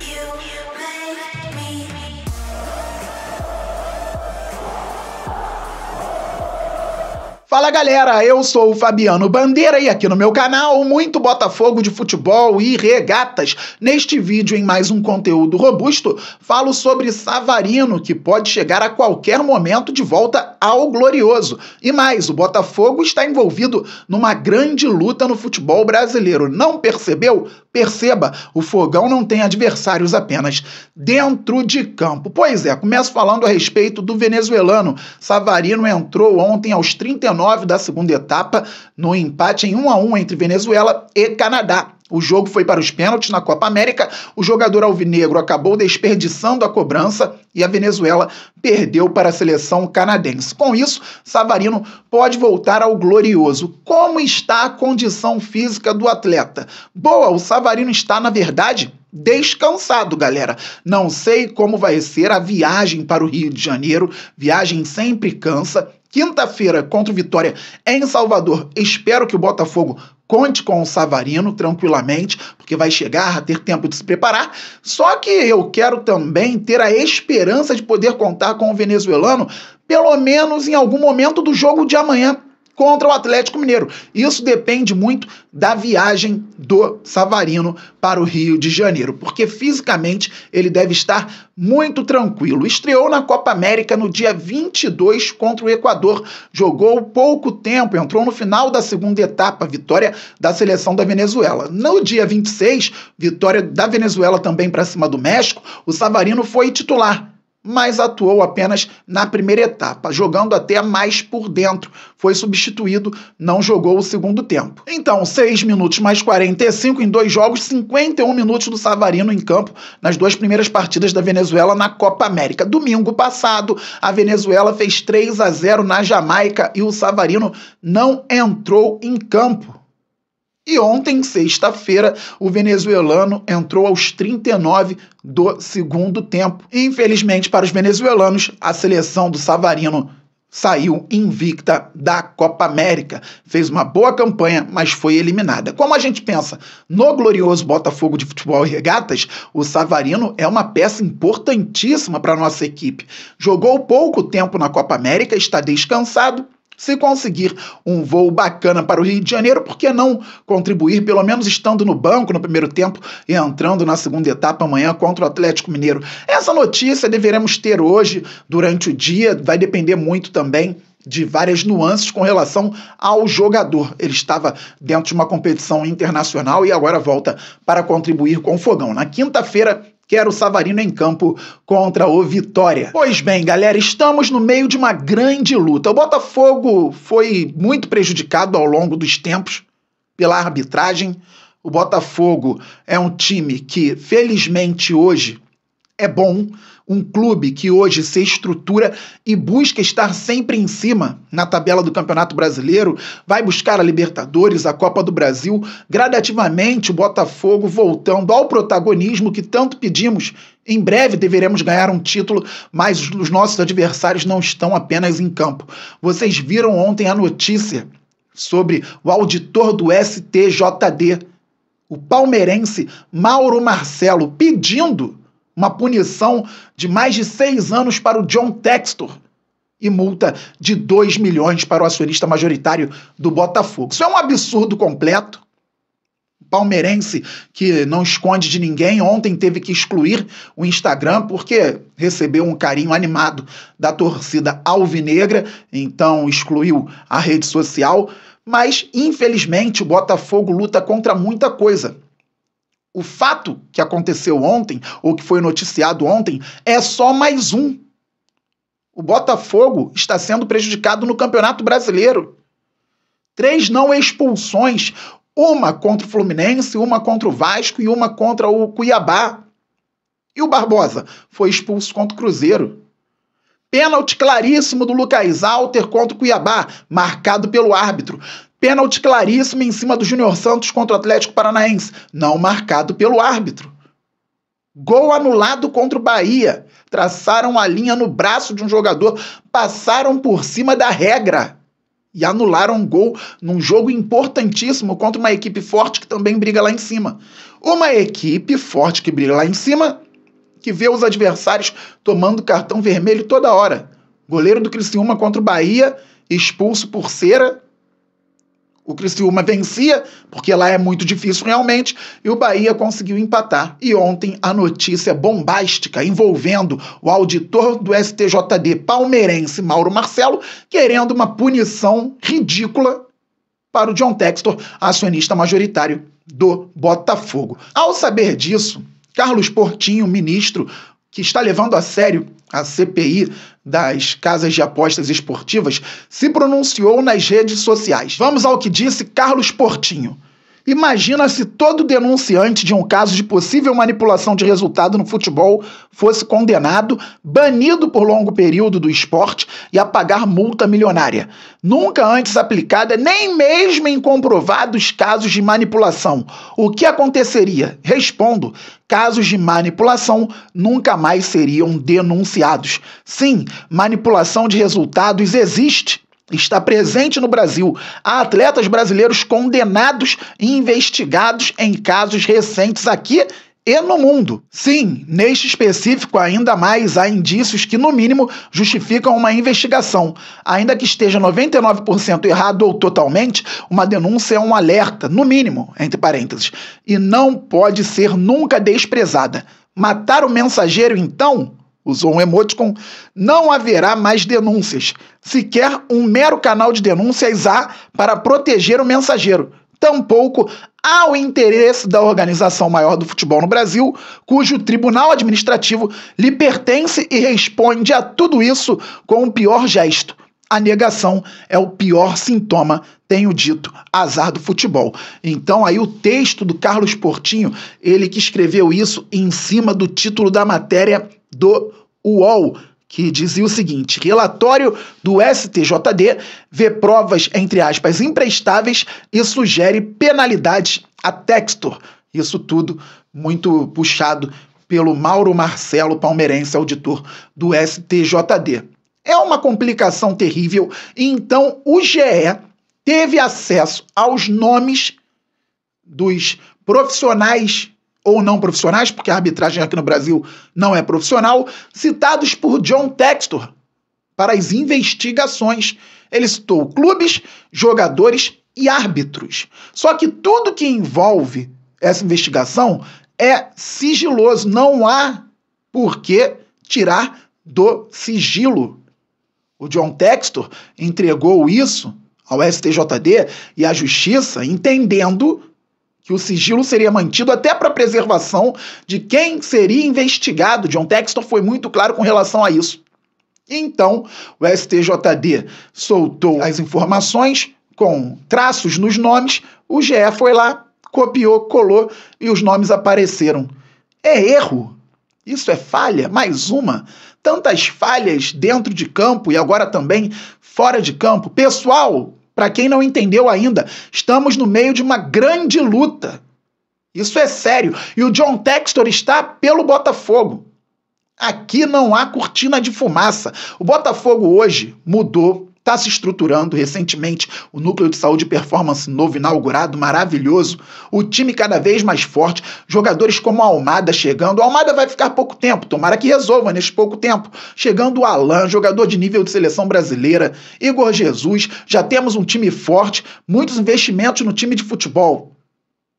You. Fala galera, eu sou o Fabiano Bandeira e aqui no meu canal muito Botafogo de futebol e regatas. Neste vídeo, em mais um conteúdo robusto, falo sobre Savarino, que pode chegar a qualquer momento de volta ao glorioso. E mais, o Botafogo está envolvido numa grande luta no futebol brasileiro. Não percebeu? Perceba, o Fogão não tem adversários apenas dentro de campo. Pois é, começo falando a respeito do venezuelano. Savarino entrou ontem aos 39 19 da segunda etapa, no empate em 1 a 1 entre Venezuela e Canadá. O jogo foi para os pênaltis na Copa América. O jogador alvinegro acabou desperdiçando a cobrança e a Venezuela perdeu para a seleção canadense. Com isso, Savarino pode voltar ao glorioso. Como está a condição física do atleta? Boa, o Savarino está, na verdade, descansado, galera. Não sei como vai ser a viagem para o Rio de Janeiro. Viagem sempre cansa quinta-feira contra o Vitória em Salvador. Espero que o Botafogo conte com o Savarino tranquilamente, porque vai chegar a ter tempo de se preparar. Só que eu quero também ter a esperança de poder contar com o venezuelano, pelo menos em algum momento do jogo de amanhã contra o Atlético Mineiro. Isso depende muito da viagem do Savarino para o Rio de Janeiro, porque fisicamente ele deve estar muito tranquilo. Estreou na Copa América no dia 22 contra o Equador, jogou pouco tempo, entrou no final da segunda etapa, vitória da seleção da Venezuela. No dia 26, vitória da Venezuela também para cima do México, o Savarino foi titular mas atuou apenas na primeira etapa, jogando até mais por dentro. Foi substituído, não jogou o segundo tempo. Então, 6 minutos mais 45 em dois jogos, 51 minutos do Savarino em campo nas duas primeiras partidas da Venezuela na Copa América. Domingo passado, a Venezuela fez 3 a 0 na Jamaica e o Savarino não entrou em campo. E ontem, sexta-feira, o venezuelano entrou aos 39 do segundo tempo. Infelizmente para os venezuelanos, a seleção do Savarino saiu invicta da Copa América. Fez uma boa campanha, mas foi eliminada. Como a gente pensa no glorioso Botafogo de Futebol e Regatas, o Savarino é uma peça importantíssima para nossa equipe. Jogou pouco tempo na Copa América, está descansado se conseguir um voo bacana para o Rio de Janeiro, por que não contribuir, pelo menos estando no banco no primeiro tempo e entrando na segunda etapa amanhã contra o Atlético Mineiro? Essa notícia deveremos ter hoje, durante o dia, vai depender muito também de várias nuances com relação ao jogador. Ele estava dentro de uma competição internacional e agora volta para contribuir com o fogão. Na quinta-feira que era o Savarino em campo contra o Vitória. Pois bem, galera, estamos no meio de uma grande luta. O Botafogo foi muito prejudicado ao longo dos tempos pela arbitragem. O Botafogo é um time que, felizmente, hoje é bom, um clube que hoje se estrutura e busca estar sempre em cima na tabela do Campeonato Brasileiro, vai buscar a Libertadores, a Copa do Brasil, gradativamente o Botafogo voltando ao protagonismo que tanto pedimos. Em breve deveremos ganhar um título, mas os nossos adversários não estão apenas em campo. Vocês viram ontem a notícia sobre o auditor do STJD, o palmeirense Mauro Marcelo, pedindo uma punição de mais de seis anos para o John Textor e multa de 2 milhões para o acionista majoritário do Botafogo. Isso é um absurdo completo. Palmeirense que não esconde de ninguém, ontem teve que excluir o Instagram porque recebeu um carinho animado da torcida alvinegra, então excluiu a rede social. Mas, infelizmente, o Botafogo luta contra muita coisa o fato que aconteceu ontem, ou que foi noticiado ontem, é só mais um. O Botafogo está sendo prejudicado no Campeonato Brasileiro. Três não expulsões: uma contra o Fluminense, uma contra o Vasco e uma contra o Cuiabá. E o Barbosa foi expulso contra o Cruzeiro. Pênalti claríssimo do Lucas Alter contra o Cuiabá, marcado pelo árbitro. Pênalti claríssimo em cima do Júnior Santos contra o Atlético Paranaense, não marcado pelo árbitro. Gol anulado contra o Bahia. Traçaram a linha no braço de um jogador, passaram por cima da regra e anularam um gol num jogo importantíssimo contra uma equipe forte que também briga lá em cima. Uma equipe forte que briga lá em cima que vê os adversários tomando cartão vermelho toda hora. Goleiro do Criciúma contra o Bahia, expulso por cera o Criciúma vencia, porque lá é muito difícil realmente, e o Bahia conseguiu empatar. E ontem a notícia bombástica envolvendo o auditor do STJD palmeirense Mauro Marcelo querendo uma punição ridícula para o John Textor, acionista majoritário do Botafogo. Ao saber disso, Carlos Portinho, ministro que está levando a sério a CPI das casas de apostas esportivas, se pronunciou nas redes sociais. Vamos ao que disse Carlos Portinho. Imagina se todo denunciante de um caso de possível manipulação de resultado no futebol fosse condenado, banido por longo período do esporte e a pagar multa milionária, nunca antes aplicada nem mesmo em comprovados casos de manipulação. O que aconteceria? Respondo: casos de manipulação nunca mais seriam denunciados. Sim, manipulação de resultados existe está presente no Brasil. Há atletas brasileiros condenados e investigados em casos recentes aqui e no mundo. Sim, neste específico, ainda mais há indícios que, no mínimo, justificam uma investigação. Ainda que esteja 99% errado ou totalmente, uma denúncia é um alerta, no mínimo, entre parênteses, e não pode ser nunca desprezada. Matar o mensageiro, então? usou um emoticon, não haverá mais denúncias, sequer um mero canal de denúncias há para proteger o mensageiro. Tampouco ao interesse da organização maior do futebol no Brasil, cujo tribunal administrativo lhe pertence e responde a tudo isso com o pior gesto. A negação é o pior sintoma, tenho dito, azar do futebol. Então aí o texto do Carlos Portinho, ele que escreveu isso em cima do título da matéria do UOL, que dizia o seguinte: relatório do STJD vê provas, entre aspas, imprestáveis e sugere penalidades a Textor. Isso tudo muito puxado pelo Mauro Marcelo Palmeirense, auditor do STJD. É uma complicação terrível, então o GE teve acesso aos nomes dos profissionais ou não profissionais, porque a arbitragem aqui no Brasil não é profissional, citados por John Textor para as investigações. Ele citou clubes, jogadores e árbitros. Só que tudo que envolve essa investigação é sigiloso, não há por que tirar do sigilo. O John Textor entregou isso ao STJD e à Justiça, entendendo que o sigilo seria mantido até para preservação de quem seria investigado. John Textor foi muito claro com relação a isso. Então, o STJD soltou as informações com traços nos nomes, o GE foi lá, copiou, colou e os nomes apareceram. É erro. Isso é falha, mais uma. Tantas falhas dentro de campo e agora também fora de campo. Pessoal, para quem não entendeu ainda, estamos no meio de uma grande luta. Isso é sério. E o John Textor está pelo Botafogo. Aqui não há cortina de fumaça. O Botafogo hoje mudou está se estruturando recentemente o núcleo de saúde e performance novo inaugurado, maravilhoso, o time cada vez mais forte, jogadores como a Almada chegando. A Almada vai ficar pouco tempo, tomara que resolva nesse pouco tempo. Chegando o Alain, jogador de nível de seleção brasileira, Igor Jesus, já temos um time forte, muitos investimentos no time de futebol.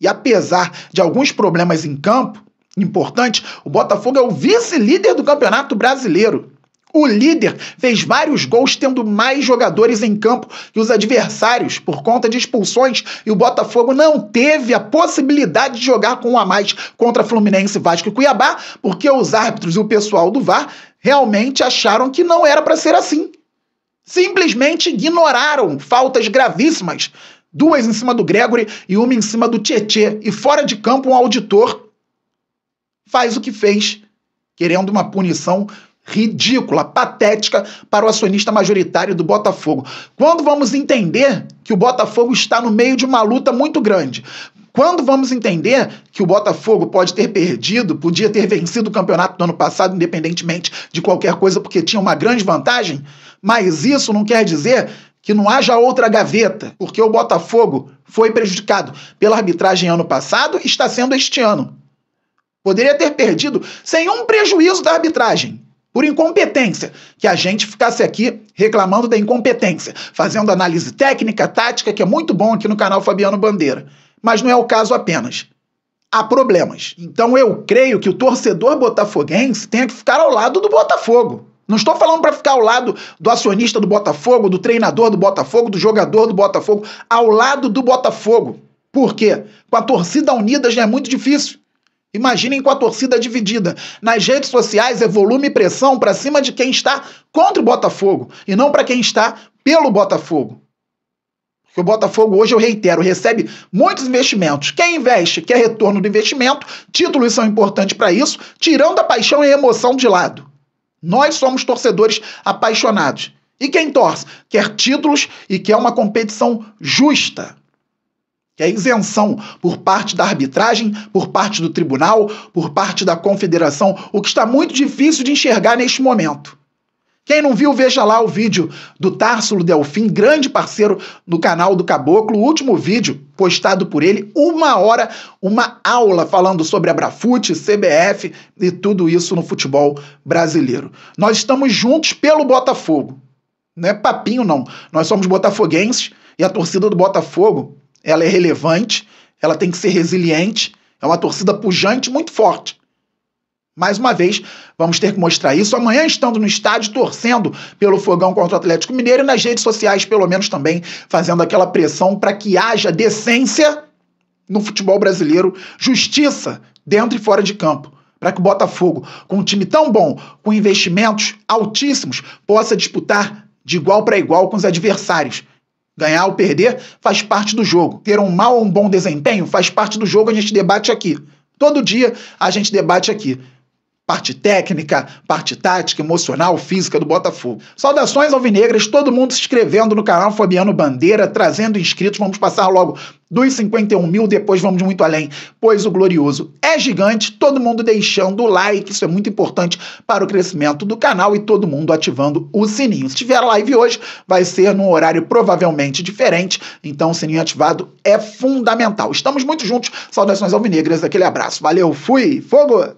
E apesar de alguns problemas em campo, importante, o Botafogo é o vice-líder do Campeonato Brasileiro. O líder fez vários gols tendo mais jogadores em campo que os adversários por conta de expulsões e o Botafogo não teve a possibilidade de jogar com um a mais contra Fluminense, Vasco e Cuiabá, porque os árbitros e o pessoal do VAR realmente acharam que não era para ser assim. Simplesmente ignoraram faltas gravíssimas, duas em cima do Gregory e uma em cima do Tietê, e fora de campo um auditor faz o que fez, querendo uma punição ridícula, patética para o acionista majoritário do Botafogo. Quando vamos entender que o Botafogo está no meio de uma luta muito grande? Quando vamos entender que o Botafogo pode ter perdido, podia ter vencido o campeonato do ano passado, independentemente de qualquer coisa, porque tinha uma grande vantagem? Mas isso não quer dizer que não haja outra gaveta, porque o Botafogo foi prejudicado pela arbitragem ano passado e está sendo este ano. Poderia ter perdido sem um prejuízo da arbitragem por incompetência, que a gente ficasse aqui reclamando da incompetência, fazendo análise técnica, tática, que é muito bom aqui no canal Fabiano Bandeira. Mas não é o caso apenas. Há problemas. Então eu creio que o torcedor botafoguense tenha que ficar ao lado do Botafogo. Não estou falando para ficar ao lado do acionista do Botafogo, do treinador do Botafogo, do jogador do Botafogo, ao lado do Botafogo. Por quê? Com a torcida unida já é muito difícil. Imaginem com a torcida dividida. Nas redes sociais é volume e pressão para cima de quem está contra o Botafogo e não para quem está pelo Botafogo. Porque o Botafogo hoje, eu reitero, recebe muitos investimentos. Quem investe quer retorno do investimento, títulos são importantes para isso, tirando a paixão e a emoção de lado. Nós somos torcedores apaixonados. E quem torce quer títulos e quer uma competição justa que é isenção por parte da arbitragem, por parte do tribunal, por parte da confederação, o que está muito difícil de enxergar neste momento. Quem não viu, veja lá o vídeo do Társulo Delfim, grande parceiro no canal do Caboclo, o último vídeo postado por ele, uma hora, uma aula falando sobre a Brafute, CBF e tudo isso no futebol brasileiro. Nós estamos juntos pelo Botafogo. Não é papinho, não. Nós somos botafoguenses e a torcida do Botafogo ela é relevante, ela tem que ser resiliente, é uma torcida pujante muito forte. Mais uma vez, vamos ter que mostrar isso amanhã, estando no estádio, torcendo pelo fogão contra o Atlético Mineiro e nas redes sociais, pelo menos também, fazendo aquela pressão para que haja decência no futebol brasileiro, justiça dentro e fora de campo, para que o Botafogo, com um time tão bom, com investimentos altíssimos, possa disputar de igual para igual com os adversários Ganhar ou perder faz parte do jogo. Ter um mau ou um bom desempenho faz parte do jogo, a gente debate aqui. Todo dia a gente debate aqui. Parte técnica, parte tática, emocional, física do Botafogo. Saudações alvinegras, todo mundo se inscrevendo no canal Fabiano Bandeira, trazendo inscritos. Vamos passar logo dos 51 mil, depois vamos muito além, pois o Glorioso é gigante. Todo mundo deixando o like, isso é muito importante para o crescimento do canal e todo mundo ativando o sininho. Se tiver live hoje, vai ser num horário provavelmente diferente, então o sininho ativado é fundamental. Estamos muito juntos, saudações alvinegras, aquele abraço. Valeu, fui, fogo!